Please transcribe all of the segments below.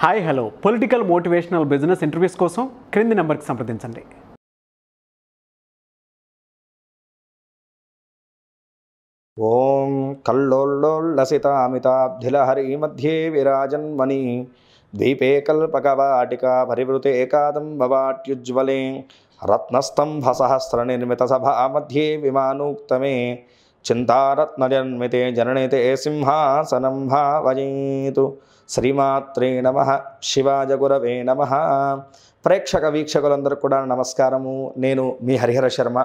hi hello political motivational business interviews కోసం క్రింది నెంబర్కి సంప్రదించండి ఓం మధ్యే విరాజన్మణి దీపే కల్పకవాటికా పరివృతే సభ మధ్యే విమానోక్తమే చింతారత్నజన్మితే జననితే సింహాసనం భావయేతు శ్రీమాత్రే నమ శివాజగురవే నమ ప్రేక్షక వీక్షకులందరూ కూడా నమస్కారము నేను మీ హరిహర శర్మ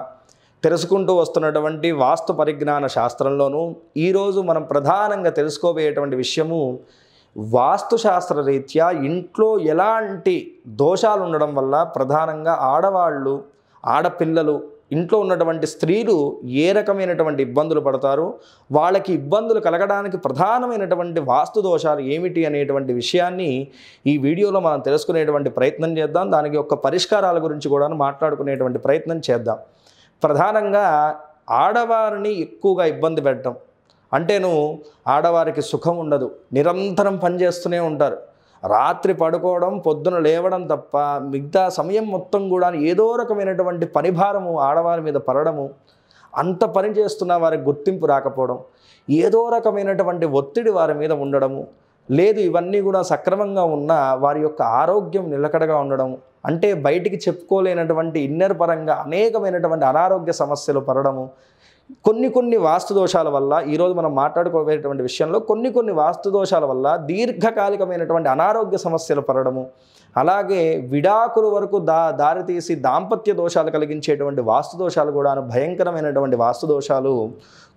తెలుసుకుంటూ వస్తున్నటువంటి వాస్తు పరిజ్ఞాన శాస్త్రంలోనూ ఈరోజు మనం ప్రధానంగా తెలుసుకోబోయేటువంటి విషయము వాస్తుశాస్త్ర రీత్యా ఇంట్లో ఎలాంటి దోషాలు ఉండడం వల్ల ప్రధానంగా ఆడవాళ్ళు ఆడపిల్లలు ఇంట్లో ఉన్నటువంటి స్త్రీలు ఏ రకమైనటువంటి ఇబ్బందులు పడతారు వాళ్ళకి ఇబ్బందులు కలగడానికి ప్రధానమైనటువంటి వాస్తు దోషాలు ఏమిటి అనేటువంటి విషయాన్ని ఈ వీడియోలో మనం తెలుసుకునేటువంటి ప్రయత్నం చేద్దాం దానికి యొక్క పరిష్కారాల గురించి కూడా మాట్లాడుకునేటువంటి ప్రయత్నం చేద్దాం ప్రధానంగా ఆడవారిని ఎక్కువగా ఇబ్బంది పెట్టడం అంటే ఆడవారికి సుఖం ఉండదు నిరంతరం పనిచేస్తూనే ఉంటారు రాత్రి పడుకోవడం పొద్దున లేవడం తప్ప మిగతా సమయం మొత్తం కూడా ఏదో రకమైనటువంటి పనిభారము ఆడవారి మీద పడడము అంత పని చేస్తున్న వారికి గుర్తింపు రాకపోవడం ఏదో రకమైనటువంటి ఒత్తిడి వారి మీద ఉండడము లేదు ఇవన్నీ కూడా సక్రమంగా ఉన్న వారి యొక్క ఆరోగ్యం నిలకడగా ఉండడం అంటే బయటికి చెప్పుకోలేనటువంటి ఇన్నర్ పరంగా అనేకమైనటువంటి అనారోగ్య సమస్యలు పడడము కొన్ని కొన్ని వాస్తు దోషాల వల్ల ఈరోజు మనం మాట్లాడుకోబోయేటువంటి విషయంలో కొన్ని కొన్ని వాస్తు దోషాల వల్ల దీర్ఘకాలికమైనటువంటి అనారోగ్య సమస్యలు పడడము అలాగే విడాకుల వరకు దా దారితీసి దాంపత్య దోషాలు కలిగించేటువంటి వాస్తు దోషాలు కూడా భయంకరమైనటువంటి వాస్తు దోషాలు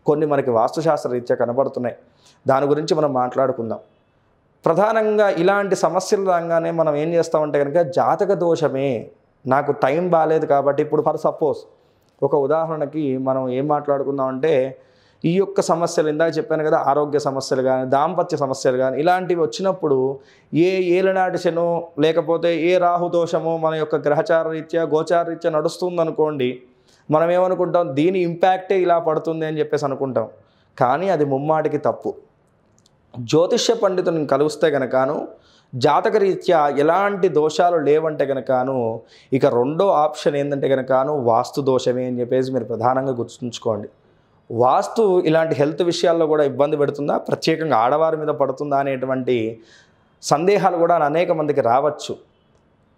కొన్ని మనకి వాస్తుశాస్త్ర రీత్యా కనబడుతున్నాయి దాని గురించి మనం మాట్లాడుకుందాం ప్రధానంగా ఇలాంటి సమస్యలు రాగానే మనం ఏం చేస్తామంటే కనుక జాతక దోషమే నాకు టైం బాగాలేదు కాబట్టి ఇప్పుడు ఫర్ సపోజ్ ఒక ఉదాహరణకి మనం ఏం మాట్లాడుకుందాం అంటే ఈ యొక్క సమస్యలు ఇందాక చెప్పాను కదా ఆరోగ్య సమస్యలు కానీ దాంపత్య సమస్యలు కానీ ఇలాంటివి వచ్చినప్పుడు ఏ ఏలనాటి శను లేకపోతే ఏ రాహుదోషమో మన యొక్క గ్రహచార రీత్యా గోచార రీత్యా నడుస్తుందనుకోండి మనం ఏమనుకుంటాం దీని ఇంపాక్టే ఇలా పడుతుంది అని చెప్పేసి అనుకుంటాం కానీ అది ముమ్మాటికి తప్పు జ్యోతిష్య పండితుని కలిస్తే కనుకను జాతకరీత్యా ఎలాంటి దోషాలు లేవంటే కనుకను ఇక రెండో ఆప్షన్ ఏంటంటే కనుకను వాస్తు దోషమే అని చెప్పేసి మీరు ప్రధానంగా గుర్తుంచుకోండి వాస్తు ఇలాంటి హెల్త్ విషయాల్లో కూడా ఇబ్బంది పెడుతుందా ప్రత్యేకంగా ఆడవారి మీద పడుతుందా అనేటువంటి సందేహాలు కూడా అనేక మందికి రావచ్చు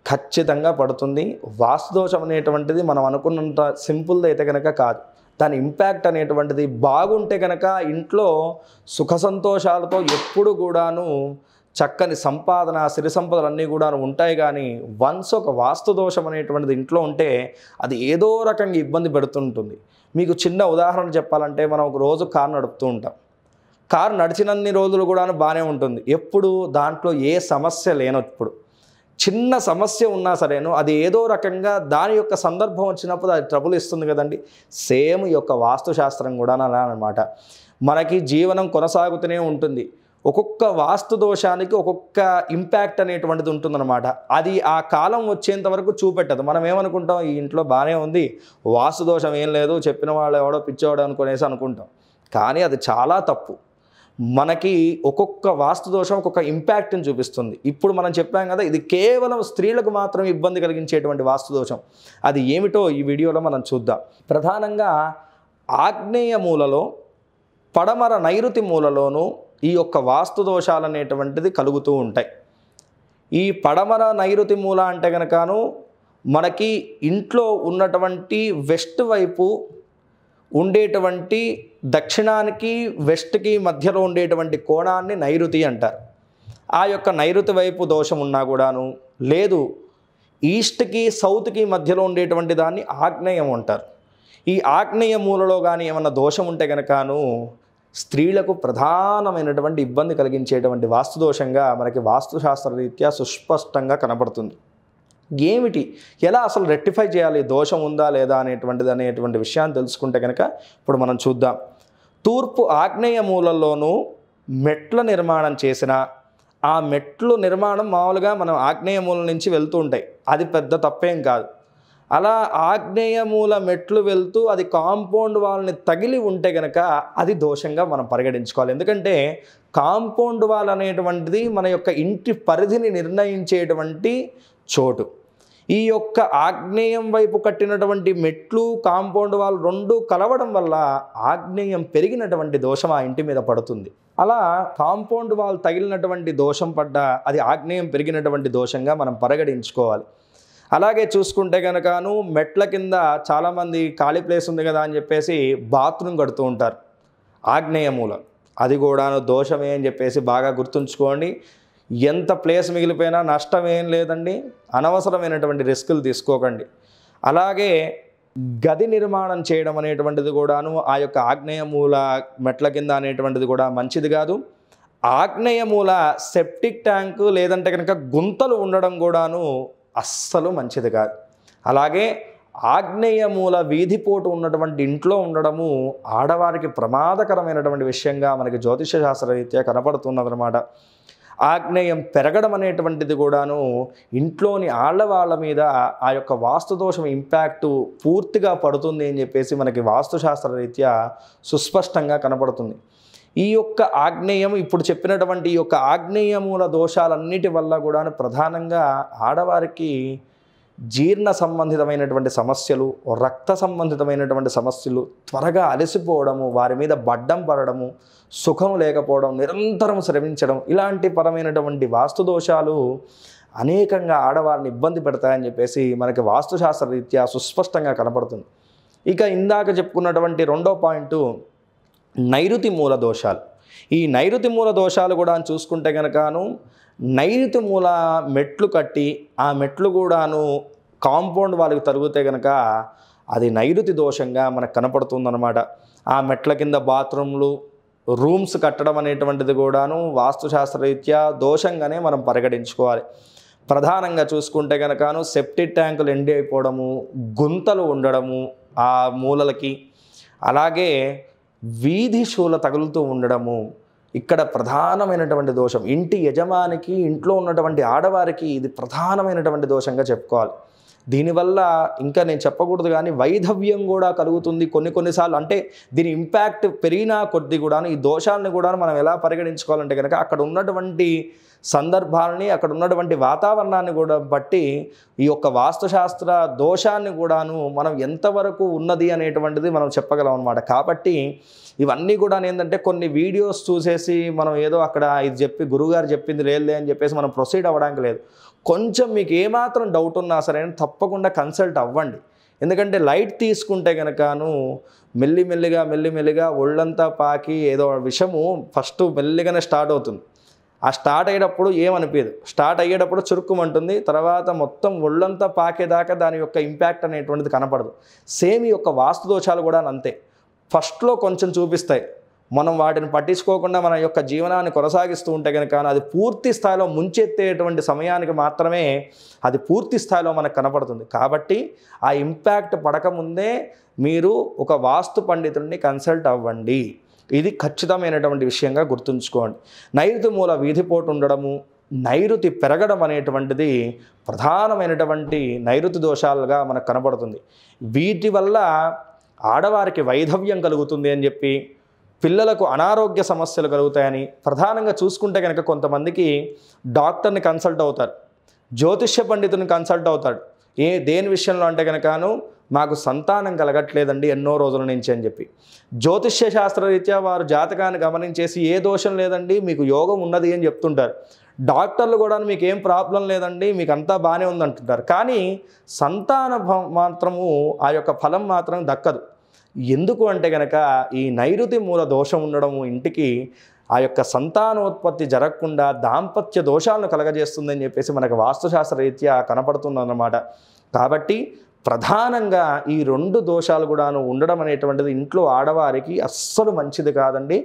ఖచ్చితంగా పడుతుంది వాస్తు దోషం అనేటువంటిది మనం అనుకున్నంత సింపుల్ది అయితే కనుక కాదు దాని ఇంపాక్ట్ అనేటువంటిది బాగుంటే కనుక ఇంట్లో సుఖ సంతోషాలతో ఎప్పుడు కూడాను చక్కని సంపాదన సిరి అన్నీ కూడా ఉంటాయి కానీ వన్స్ ఒక వాస్తు దోషం అనేటువంటిది ఇంట్లో ఉంటే అది ఏదో రకంగా ఇబ్బంది పెడుతుంటుంది మీకు చిన్న ఉదాహరణ చెప్పాలంటే మనం ఒక రోజు కారు నడుపుతూ ఉంటాం కారు నడిచినన్ని రోజులు కూడా బాగానే ఉంటుంది ఎప్పుడు దాంట్లో ఏ సమస్య లేనప్పుడు చిన్న సమస్య ఉన్నా సరేను అది ఏదో రకంగా దాని యొక్క సందర్భం వచ్చినప్పుడు అది ట్రబుల్ ఇస్తుంది కదండి సేమ్ యొక్క వాస్తుశాస్త్రం కూడా అలా అనమాట మనకి జీవనం కొనసాగుతూనే ఉంటుంది ఒక్కొక్క వాస్తు దోషానికి ఒక్కొక్క ఇంపాక్ట్ అనేటువంటిది ఉంటుందన్నమాట అది ఆ కాలం వచ్చేంత వరకు చూపెట్టదు మనం ఏమనుకుంటాం ఈ ఇంట్లో బాగానే ఉంది వాస్తు దోషం ఏం లేదు చెప్పిన వాళ్ళు ఎవడో పిచ్చేవాడు అనుకునేసి అనుకుంటాం కానీ అది చాలా తప్పు మనకి ఒక్కొక్క వాస్తు దోషం ఒక్కొక్క ఇంపాక్ట్ని చూపిస్తుంది ఇప్పుడు మనం చెప్పాం కదా ఇది కేవలం స్త్రీలకు మాత్రం ఇబ్బంది కలిగించేటువంటి వాస్తు దోషం అది ఏమిటో ఈ వీడియోలో మనం చూద్దాం ప్రధానంగా ఆగ్నేయ మూలలో పడమర నైరుతి మూలలోను ఈ యొక్క వాస్తు దోషాలు అనేటువంటిది కలుగుతూ ఉంటాయి ఈ పడమర నైరుతి మూల అంటే కనుకను మనకి ఇంట్లో ఉన్నటువంటి వెస్ట్ వైపు ఉండేటువంటి దక్షిణానికి వెస్ట్కి మధ్యలో ఉండేటువంటి కోణాన్ని నైరుతి అంటారు ఆ యొక్క నైరుతి వైపు దోషం ఉన్నా కూడాను లేదు ఈస్ట్కి సౌత్కి మధ్యలో ఉండేటువంటి దాన్ని ఆగ్నేయం అంటారు ఈ ఆగ్నేయ మూలలో కానీ ఏమన్నా దోషం ఉంటే కనుకను స్త్రీలకు ప్రధానమైనటువంటి ఇబ్బంది కలిగించేటువంటి వాస్తుదోషంగా మనకి వాస్తుశాస్త్ర రీత్యా సుస్పష్టంగా కనబడుతుంది ఏమిటి ఎలా అసలు రెక్టిఫై చేయాలి దోషం ఉందా లేదా అనేటువంటిది అనేటువంటి విషయాన్ని తెలుసుకుంటే కనుక ఇప్పుడు మనం చూద్దాం తూర్పు ఆగ్నేయ మూలల్లోనూ మెట్ల నిర్మాణం చేసిన ఆ మెట్లు నిర్మాణం మామూలుగా మనం ఆగ్నేయ మూల నుంచి వెళ్తూ ఉంటాయి అది పెద్ద తప్పేం కాదు అలా ఆగ్నేయ మూల మెట్లు వెళ్తూ అది కాంపౌండ్ వాళ్ళని తగిలి ఉంటే గనక అది దోషంగా మనం పరిగణించుకోవాలి ఎందుకంటే కాంపౌండ్ వాల్ అనేటువంటిది మన యొక్క ఇంటి పరిధిని నిర్ణయించేటువంటి చోటు ఈ యొక్క ఆగ్నేయం వైపు కట్టినటువంటి మెట్లు కాంపౌండ్ వాల్ రెండు కలవడం వల్ల ఆగ్నేయం పెరిగినటువంటి దోషం ఆ ఇంటి మీద పడుతుంది అలా కాంపౌండ్ వాల్ తగిలినటువంటి దోషం పడ్డ అది ఆగ్నేయం పెరిగినటువంటి దోషంగా మనం పరిగణించుకోవాలి అలాగే చూసుకుంటే కనుకను మెట్ల కింద చాలామంది ఖాళీ ప్లేస్ ఉంది కదా అని చెప్పేసి బాత్రూమ్ కడుతూ ఉంటారు ఆగ్నేయ మూల అది కూడాను దోషమే అని చెప్పేసి బాగా గుర్తుంచుకోండి ఎంత ప్లేస్ మిగిలిపోయినా నష్టం ఏం లేదండి అనవసరమైనటువంటి రిస్కులు తీసుకోకండి అలాగే గది నిర్మాణం చేయడం అనేటువంటిది కూడాను ఆ యొక్క ఆగ్నేయ మూల మెట్ల కింద అనేటువంటిది కూడా మంచిది కాదు ఆగ్నేయ మూల సెప్టిక్ ట్యాంకు లేదంటే కనుక గుంతలు ఉండడం కూడాను అస్సలు మంచిది కాదు అలాగే ఆగ్నేయ మూల వీధిపోటు ఉన్నటువంటి ఇంట్లో ఉండడము ఆడవారికి ప్రమాదకరమైనటువంటి విషయంగా మనకి జ్యోతిష శాస్త్రరీత్యా కనపడుతున్నదనమాట ఆగ్నేయం పెరగడం అనేటువంటిది కూడాను ఇంట్లోని ఆళ్ళవాళ్ళ మీద ఆ యొక్క వాస్తుదోషం ఇంపాక్టు పూర్తిగా పడుతుంది అని చెప్పేసి మనకి వాస్తుశాస్త్ర రీత్యా సుస్పష్టంగా కనపడుతుంది ఈ యొక్క ఆగ్నేయం ఇప్పుడు చెప్పినటువంటి ఈ యొక్క ఆగ్నేయముల దోషాలన్నిటి వల్ల కూడా ప్రధానంగా ఆడవారికి జీర్ణ సంబంధితమైనటువంటి సమస్యలు రక్త సంబంధితమైనటువంటి సమస్యలు త్వరగా అలసిపోవడము వారి మీద బడ్డం పడడము సుఖం లేకపోవడం నిరంతరం శ్రమించడం ఇలాంటి పరమైనటువంటి వాస్తు దోషాలు అనేకంగా ఆడవారిని ఇబ్బంది పెడతాయని చెప్పేసి మనకి వాస్తుశాస్త్ర రీత్యా సుస్పష్టంగా కనపడుతుంది ఇక ఇందాక చెప్పుకున్నటువంటి రెండో పాయింట్ నైరుతి మూల దోషాలు ఈ నైరుతి మూల దోషాలు కూడా చూసుకుంటే కనుకను నైరుతి మూల మెట్లు కట్టి ఆ మెట్లు కూడాను కాంపౌండ్ వాళ్ళకి తరుగుతే కనుక అది నైరుతి దోషంగా మనకు కనపడుతుందన్నమాట ఆ మెట్ల కింద బాత్రూమ్లు రూమ్స్ కట్టడం అనేటువంటిది కూడాను వాస్తుశాస్త్రరీత్యా దోషంగానే మనం పరిగణించుకోవాలి ప్రధానంగా చూసుకుంటే కనుకను సెప్టిక్ ట్యాంకులు ఎండి అయిపోవడము గుంతలు ఉండడము ఆ మూలలకి అలాగే వీధి షోల తగులుతూ ఉండడము ఇక్కడ ప్రధానమైనటువంటి దోషం ఇంటి యజమానికి ఇంట్లో ఉన్నటువంటి ఆడవారికి ఇది ప్రధానమైనటువంటి దోషంగా చెప్పుకోవాలి దీనివల్ల ఇంకా నేను చెప్పకూడదు కానీ వైధవ్యం కూడా కలుగుతుంది కొన్ని కొన్నిసార్లు అంటే దీని ఇంపాక్ట్ పెరిగినా కొద్ది కూడా ఈ దోషాలను కూడా మనం ఎలా పరిగణించుకోవాలంటే కనుక అక్కడ ఉన్నటువంటి సందర్భాలని అక్కడ ఉన్నటువంటి వాతావరణాన్ని కూడా బట్టి ఈ యొక్క వాస్తుశాస్త్ర దోషాన్ని కూడాను మనం ఎంతవరకు ఉన్నది అనేటువంటిది మనం చెప్పగలం అనమాట కాబట్టి ఇవన్నీ కూడా ఏంటంటే కొన్ని వీడియోస్ చూసేసి మనం ఏదో అక్కడ ఇది చెప్పి గురుగారు చెప్పింది లేదులే అని చెప్పేసి మనం ప్రొసీడ్ అవ్వడానికి లేదు కొంచెం మీకు ఏమాత్రం డౌట్ ఉన్నా సరే తప్పకుండా కన్సల్ట్ అవ్వండి ఎందుకంటే లైట్ తీసుకుంటే కనుకను మెల్లిమెల్లిగా మెల్లిమెల్లిగా ఒళ్ళంతా పాకి ఏదో విషము ఫస్ట్ మెల్లిగానే స్టార్ట్ అవుతుంది ఆ స్టార్ట్ అయ్యేటప్పుడు ఏమనిపించదు స్టార్ట్ అయ్యేటప్పుడు చురుక్కుమంటుంది తర్వాత మొత్తం ఒళ్ళంతా పాకేదాకా దాని యొక్క ఇంపాక్ట్ అనేటువంటిది కనపడదు సేమ్ ఈ యొక్క వాస్తు దోషాలు కూడా అంతే ఫస్ట్లో కొంచెం చూపిస్తాయి మనం వాటిని పట్టించుకోకుండా మన యొక్క జీవనాన్ని కొనసాగిస్తూ ఉంటే కనుక అది పూర్తి స్థాయిలో ముంచెత్తేటువంటి సమయానికి మాత్రమే అది పూర్తి స్థాయిలో మనకు కనపడుతుంది కాబట్టి ఆ ఇంపాక్ట్ పడకముందే మీరు ఒక వాస్తు పండితుడిని కన్సల్ట్ అవ్వండి ఇది ఖచ్చితమైనటువంటి విషయంగా గుర్తుంచుకోండి నైరుతి మూల వీధిపోటు ఉండడము నైరుతి పెరగడం అనేటువంటిది ప్రధానమైనటువంటి నైరుతి దోషాలుగా మనకు కనబడుతుంది వీటి వల్ల ఆడవారికి వైధవ్యం కలుగుతుంది అని చెప్పి పిల్లలకు అనారోగ్య సమస్యలు కలుగుతాయని ప్రధానంగా చూసుకుంటే కనుక కొంతమందికి డాక్టర్ని కన్సల్ట్ అవుతారు జ్యోతిష్య పండితుని కన్సల్ట్ అవుతాడు ఏ దేని విషయంలో అంటే కనుకను మాకు సంతానం కలగట్లేదండి ఎన్నో రోజుల నుంచి అని చెప్పి జ్యోతిష్య శాస్త్రరీత్యా వారు జాతకాన్ని గమనించేసి ఏ దోషం లేదండి మీకు యోగం ఉన్నది అని చెప్తుంటారు డాక్టర్లు కూడా మీకు ఏం ప్రాబ్లం లేదండి మీకు అంతా బాగానే ఉందంటుంటారు కానీ సంతాన మాత్రము ఆ యొక్క ఫలం మాత్రం దక్కదు ఎందుకు అంటే కనుక ఈ నైరుతి మూల దోషం ఉండడము ఇంటికి ఆ యొక్క సంతానోత్పత్తి జరగకుండా దాంపత్య దోషాలను కలగజేస్తుందని చెప్పేసి మనకు వాస్తుశాస్త్ర రీత్యా అన్నమాట కాబట్టి ప్రధానంగా ఈ రెండు దోషాలు కూడాను ఉండడం అనేటువంటిది ఇంట్లో ఆడవారికి అస్సలు మంచిది కాదండి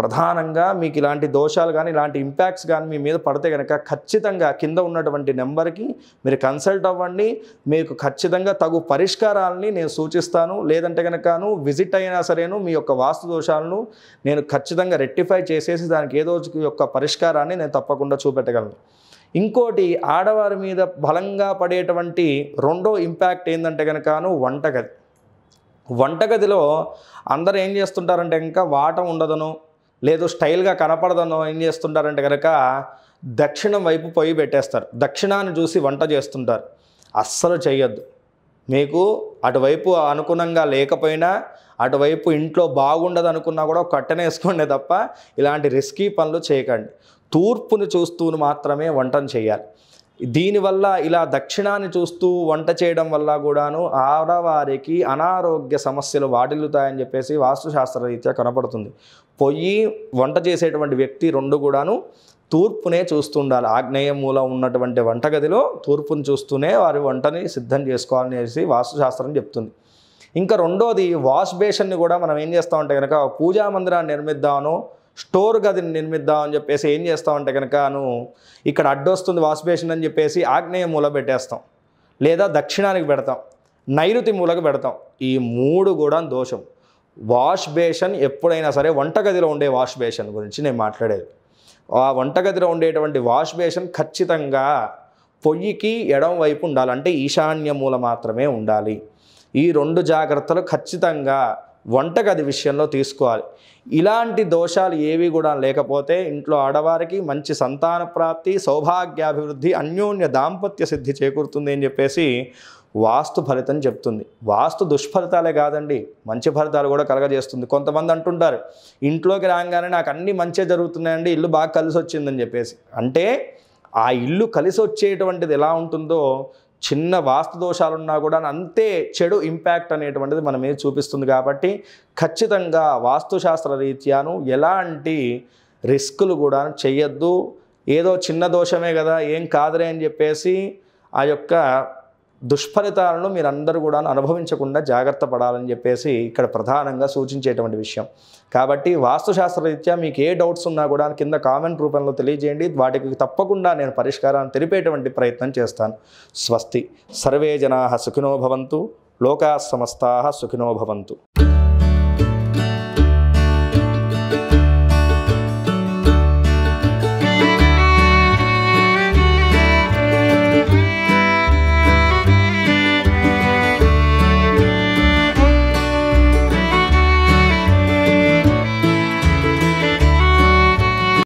ప్రధానంగా మీకు ఇలాంటి దోషాలు కానీ ఇలాంటి ఇంపాక్ట్స్ కానీ మీ మీద పడితే కనుక ఖచ్చితంగా కింద ఉన్నటువంటి నెంబర్కి మీరు కన్సల్ట్ అవ్వండి మీకు ఖచ్చితంగా తగు పరిష్కారాలని నేను సూచిస్తాను లేదంటే కనుకను విజిట్ అయినా సరేను మీ యొక్క వాస్తు దోషాలను నేను ఖచ్చితంగా రెక్టిఫై చేసేసి దానికి ఏదో యొక్క పరిష్కారాన్ని నేను తప్పకుండా చూపెట్టగలను ఇంకోటి ఆడవారి మీద బలంగా పడేటువంటి రెండో ఇంపాక్ట్ ఏంటంటే కనుకను వంటగది వంటగదిలో అందరు ఏం చేస్తుంటారంటే ఇంకా వాటం ఉండదను లేదు స్టైల్గా కనపడదను ఏం చేస్తుంటారంటే కనుక దక్షిణం వైపు పొయ్యి పెట్టేస్తారు దక్షిణాన్ని చూసి వంట చేస్తుంటారు అస్సలు చేయొద్దు మీకు అటువైపు అనుగుణంగా లేకపోయినా అటువైపు ఇంట్లో బాగుండదు అనుకున్నా కూడా వేసుకోండి తప్ప ఇలాంటి రిస్కీ పనులు చేయకండి తూర్పును చూస్తూ మాత్రమే వంటను చేయాలి దీనివల్ల ఇలా దక్షిణాన్ని చూస్తూ వంట చేయడం వల్ల కూడాను ఆడవారికి అనారోగ్య సమస్యలు వాటిల్లుతాయని చెప్పేసి వాస్తుశాస్త్ర రీత్యా కనపడుతుంది పొయ్యి వంట చేసేటువంటి వ్యక్తి రెండు కూడాను తూర్పునే చూస్తూ ఉండాలి ఆగ్నేయ మూల ఉన్నటువంటి వంటగదిలో తూర్పును చూస్తూనే వారి వంటని సిద్ధం చేసుకోవాలనేసి వాస్తుశాస్త్రం చెప్తుంది ఇంకా రెండోది వాష్ బేషన్ని కూడా మనం ఏం ఉంటే కనుక పూజా మందిరాన్ని నిర్మిద్దామను స్టోర్ గదిని నిర్మిద్దాం అని చెప్పేసి ఏం చేస్తామంటే కనుకను ఇక్కడ అడ్డొస్తుంది వాష్ బేషన్ అని చెప్పేసి ఆగ్నేయ మూల పెట్టేస్తాం లేదా దక్షిణానికి పెడతాం నైరుతి మూలకు పెడతాం ఈ మూడు కూడా దోషం వాష్ బేషన్ ఎప్పుడైనా సరే వంటగదిలో ఉండే వాష్ బేషన్ గురించి నేను మాట్లాడేది ఆ వంటగదిలో ఉండేటువంటి వాష్ బేషన్ ఖచ్చితంగా పొయ్యికి ఎడం వైపు ఉండాలి అంటే ఈశాన్య మూల మాత్రమే ఉండాలి ఈ రెండు జాగ్రత్తలు ఖచ్చితంగా వంటగది విషయంలో తీసుకోవాలి ఇలాంటి దోషాలు ఏవి కూడా లేకపోతే ఇంట్లో ఆడవారికి మంచి సంతాన ప్రాప్తి సౌభాగ్యాభివృద్ధి అన్యోన్య దాంపత్య సిద్ధి చేకూరుతుంది అని చెప్పేసి వాస్తు ఫలితం చెప్తుంది వాస్తు దుష్ఫలితాలే కాదండి మంచి ఫలితాలు కూడా కలగజేస్తుంది కొంతమంది అంటుంటారు ఇంట్లోకి రాగానే నాకు అన్నీ మంచిగా జరుగుతున్నాయండి ఇల్లు బాగా కలిసి వచ్చిందని చెప్పేసి అంటే ఆ ఇల్లు కలిసి వచ్చేటువంటిది ఎలా ఉంటుందో చిన్న వాస్తు దోషాలున్నా కూడా అంతే చెడు ఇంపాక్ట్ అనేటువంటిది మన మీద చూపిస్తుంది కాబట్టి ఖచ్చితంగా వాస్తుశాస్త్ర రీత్యాను ఎలాంటి రిస్కులు కూడా చెయ్యొద్దు ఏదో చిన్న దోషమే కదా ఏం కాదులే అని చెప్పేసి ఆ యొక్క దుష్ఫలితాలను మీరందరూ కూడా అనుభవించకుండా జాగ్రత్త పడాలని చెప్పేసి ఇక్కడ ప్రధానంగా సూచించేటువంటి విషయం కాబట్టి వాస్తుశాస్త్రరీత్యా మీకు ఏ డౌట్స్ ఉన్నా కూడా కింద కామెంట్ రూపంలో తెలియజేయండి వాటికి తప్పకుండా నేను పరిష్కారాన్ని తెలిపేటువంటి ప్రయత్నం చేస్తాను స్వస్తి సర్వే జనా సుఖినో భవంతు లోకా సమస్తా సుఖినో భవంతు